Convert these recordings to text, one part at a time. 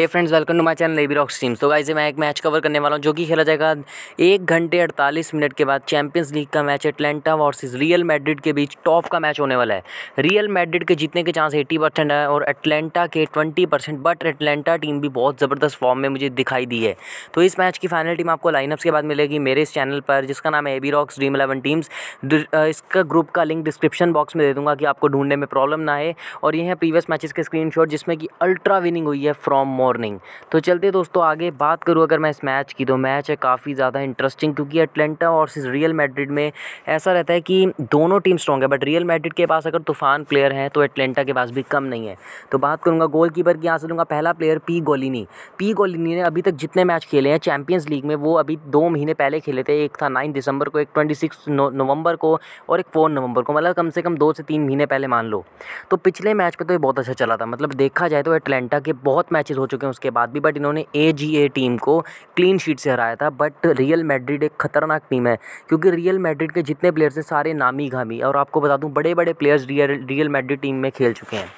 hey friends welcome to my channel Lebi Rocks Teams तो guys मैं एक match cover करने वाला हूँ जो कि खेला जाएगा एक घंटे अड़तालीस मिनट के बाद चैंपियंस लीग का match Atalanta versus Real Madrid के बीच टॉप का मैच होने वाला है रियल मैड्रिड के जीतने के चांस एट्टी परसेंट है और एटलांटा के twenty percent but Atalanta team भी बहुत ज़बरदस्त फॉर्म में मुझे दिखाई दी है तो इस मैच की फाइनल टीम आपको लाइनअप्स के बाद मिलेगी मेरे इस चैनल पर जिसका नाम है AB rocks Dream Eleven teams इसका ग्रुप का लिंक डिस्क्रिप्शन बॉक्स में दे दूँगा कि आपको ढूंढने में प्रॉब्लम ना आए और ये है प्रीवियस मैचेस के स्क्रीनशॉट जिसमें कि अल्ट्रा विनिंग हुई है फ्रॉम मॉर्निंग तो चलते दोस्तों आगे बात करूँ अगर मैं इस मैच की तो मैच है काफ़ी ज़्यादा इंटरेस्टिंग क्योंकि अटलेंटा और रियल मेड्रिड में ऐसा रहता है कि दोनों टीम स्ट्रॉग है बट रियल मेड्रिड के पास अगर तूफान प्लेयर हैं तो अटलेंटा के पास भी कम नहीं है तो बात करूँगा गोल कीपर की यहाँ से लूँगा पहला player P Gollini P Gollini ने अभी तक जितने मैच खेले हैं चैम्पियंस लीग में वो अभी दो महीने पहले खेले थे एक था नाइन दिसंबर को एक ट्वेंटी सिक्स नवंबर को और एक फोर नवंबर को मतलब कम से कम दो से तीन महीने पहले मान लो तो पिछले मैच पर तो ये बहुत अच्छा चला था मतलब देखा जाए तो अटलेंटा के बहुत मैचेस हो चुके चुके हैं उसके बाद भी बट इन्होंने ए जी ए टीम को क्लीन शीट से हराया था बट रियल मैड्रिड एक खतरनाक टीम है क्योंकि रियल मैड्रिड के जितने प्लेयर्स हैं सारे नामी घामी और आपको बता दूँ बड़े बड़े players Real Real Madrid team में खेल चुके हैं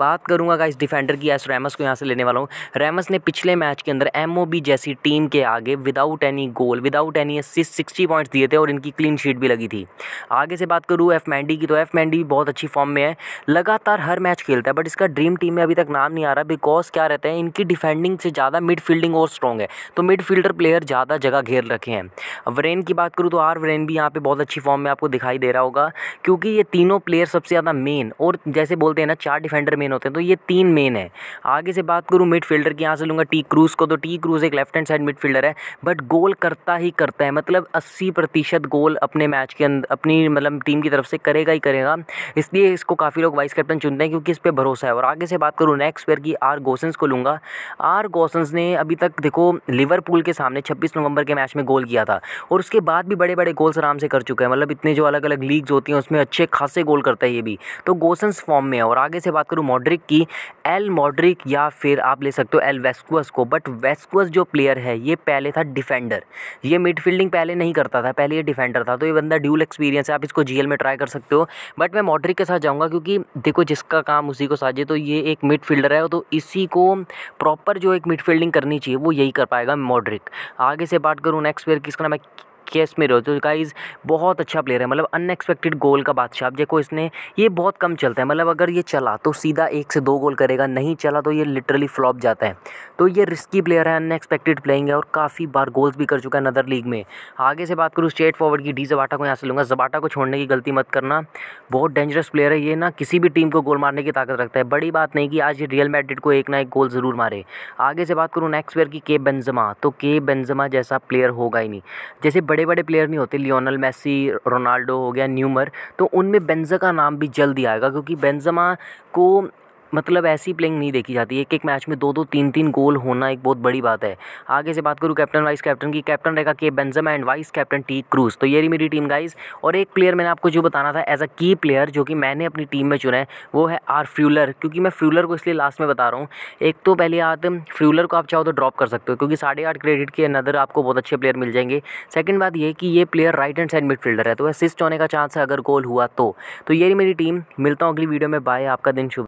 बात करूँगा का डिफेंडर की एस रैमस को यहाँ से लेने वाला हूँ रैमस ने पिछले मैच के अंदर एम जैसी टीम के आगे without any goal without any assist sixty points दिए थे और इनकी क्लीन शीट भी लगी थी आगे से बात करूँ एफ मैंडी की तो एफ मैंडी भी बहुत अच्छी फॉर्म में है लगातार हर मैच खेलता है बट इसका ड्रीम टीम में अभी तक नाम नहीं आ रहा बिकॉज क्या रहता है इनकी उसकी डिफेंडिंग से ज़्यादा मिड फील्डिंग और स्ट्रॉन्ग है तो मिड फील्डर प्लेयर ज़्यादा जगह घेर रखे हैं वरेन की बात करूँ तो आर वरेन भी यहाँ पर बहुत अच्छी फॉर्म में आपको दिखाई दे रहा होगा क्योंकि ये तीनों प्लेयर सबसे ज़्यादा मेन और जैसे बोलते हैं ना चार डिफेंडर मेन होते हैं तो ये तीन मेन है आगे से बात करूँ मिड फील्डर की यहाँ से लूँगा टी क्रूज़ को तो टी क्रूज़ एक left hand side midfielder है बट गोल करता ही करता है मतलब अस्सी प्रतिशत गोल अपने मैच के अंदर अपनी मतलब टीम की तरफ से करेगा ही करेगा इसलिए इसको काफ़ी लोग वाइस कैप्टन चुनते हैं क्योंकि इस पर भरोसा है और आगे से बात करूँ नेक्स्ट प्लेयर की आर गोसेंस को लूँगा आर गोसन्स ने अभी तक देखो लिवरपूल के सामने छब्बीस नवंबर के मैच में गोल किया था और उसके बाद भी बड़े बड़े गोल्स आराम से कर चुके हैं मतलब इतने जो अलग अलग लीग्स होती हैं उसमें अच्छे खासे गोल करता है ये भी तो गोसन्स फॉर्म में है और आगे से बात करूँ मॉड्रिक की एल मॉड्रिक या फिर आप ले सकते हो एल वेस्कुअस को बट वेस्कुअस जो प्लेयर है ये पहले था डिफेंडर ये मिडफील्डिंग पहले नहीं करता था पहले ये डिफेंडर था तो ये बंदा ड्यूल एक्सपीरियंस है आप इसको जीएल में ट्राई कर सकते हो बट मैं मॉड्रिक के साथ जाऊँगा क्योंकि देखो जिसका काम उसी को साझे तो ये एक मिडफील्डर है तो इसी को प्रॉपर जो एक मिडफील्डिंग करनी चाहिए वो यही कर पाएगा मॉड्रिक आगे से बात करूँ नेक्स्ट प्लेयर किसका नाम है में तो गाइज़ बहुत अच्छा प्लेयर है मतलब अनएक्सपेक्टेड गोल का बादशाह देखो इसने ये बहुत कम चलता है मतलब अगर ये चला तो सीधा एक से दो गोल करेगा नहीं चला तो ये लिटरली फ्लॉप जाता है तो ये रिस्की प्लेयर है अनएक्सपेक्टेड प्लेइंग है और काफ़ी बार गोल्स भी कर चुका है नदर लीग में आगे से बात करूँ स्ट्रेट फॉरवर्ड की डी जबाटा को यहाँ से लूँगा जबाटा को छोड़ने की गलती मत करना बहुत डेंजरस प्लेयर है ये ना किसी भी टीम को गोल मारने की ताकत रखता है बड़ी बात नहीं कि आज ये रियल मैड्रिड को एक ना एक गोल ज़रूर मारे आगे से बात करूँ नेक्स्ट प्लेयर की के बेंजमा तो के बेंजमा जैसा प्लेयर होगा ही नहीं जैसे बड़े बड़े बड़े प्लेयर नहीं होते लियोनल मेसी रोनाल्डो हो गया न्यूमर तो उनमें बेंजा का नाम भी जल्दी आएगा क्योंकि बेंज़मा को मतलब ऐसी प्लेइंग नहीं देखी जाती एक एक मैच में दो दो तीन तीन गोल होना एक बहुत बड़ी बात है आगे से बात करूँ कैप्टन वाइस कैप्टन की कैप्टन रहेगा K Benzema and vice captain T Kroos तो ये रही मेरी टीम गाइज और एक प्लेयर मैंने आपको जो बताना था एज अ की प्लेयर जो कि मैंने अपनी टीम में चुना है वो है आर फ्यूलर क्योंकि मैं फ्यूलर को इसलिए लास्ट में बता रहा हूँ एक तो पहले याद फ्यूलर को आप चाहो तो ड्रॉप कर सकते हो क्योंकि साढ़े आठ क्रेडिट के अंदर आपको बहुत अच्छे प्लेयर मिल जाएंगे सेकंड बात ये कि ये player right hand side midfielder है तो असिस्ट होने का चांस है अगर गोल हुआ तो तो ये रही मेरी टीम मिलता हूँ अगली वीडियो में बाय आपका दिन शुभ